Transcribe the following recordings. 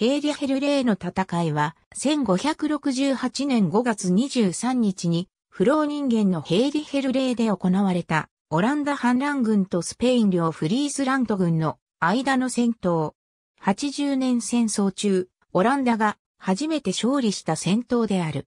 ヘーリヘルレーの戦いは、1568年5月23日に、不老人間のヘーリヘルレーで行われた、オランダ反乱軍とスペイン領フリーズラント軍の間の戦闘。80年戦争中、オランダが初めて勝利した戦闘である。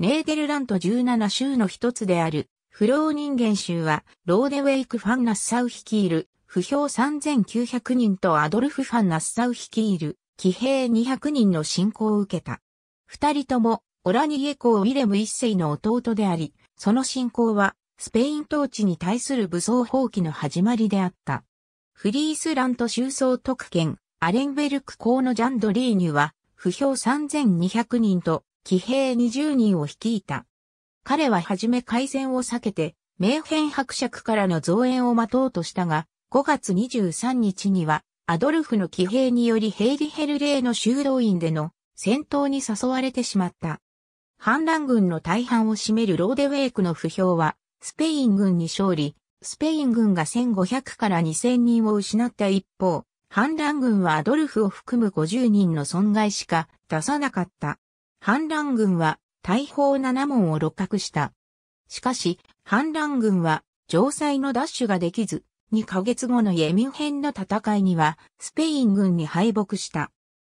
ネーデルラント17州の一つである、不老人間州は、ローデウェイク・ファン・ナッサウ率いる、不評3900人とアドルフ・ファン・ナッサウ率いる、騎兵200人の侵攻を受けた。二人とも、オラニエ公ウィレム一世の弟であり、その侵攻は、スペイン統治に対する武装放棄の始まりであった。フリースラント州総特権、アレンベルク公のジャンドリーニュは、不評3200人と、騎兵20人を率いた。彼は初め改善を避けて、名変伯爵からの増援を待とうとしたが、5月23日には、アドルフの騎兵によりヘイリヘルレーの修道院での戦闘に誘われてしまった。反乱軍の大半を占めるローデウェイクの不評は、スペイン軍に勝利、スペイン軍が1500から2000人を失った一方、反乱軍はアドルフを含む50人の損害しか出さなかった。反乱軍は大砲7門を六角した。しかし、反乱軍は城塞の奪取ができず、2ヶ月後のイェミュン編の戦いには、スペイン軍に敗北した。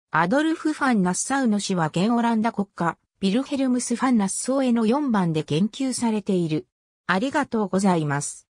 アドルフ・ファン・ナッサウの死は現オランダ国家、ビルヘルムス・ファン・ナッソーへの4番で言及されている。ありがとうございます。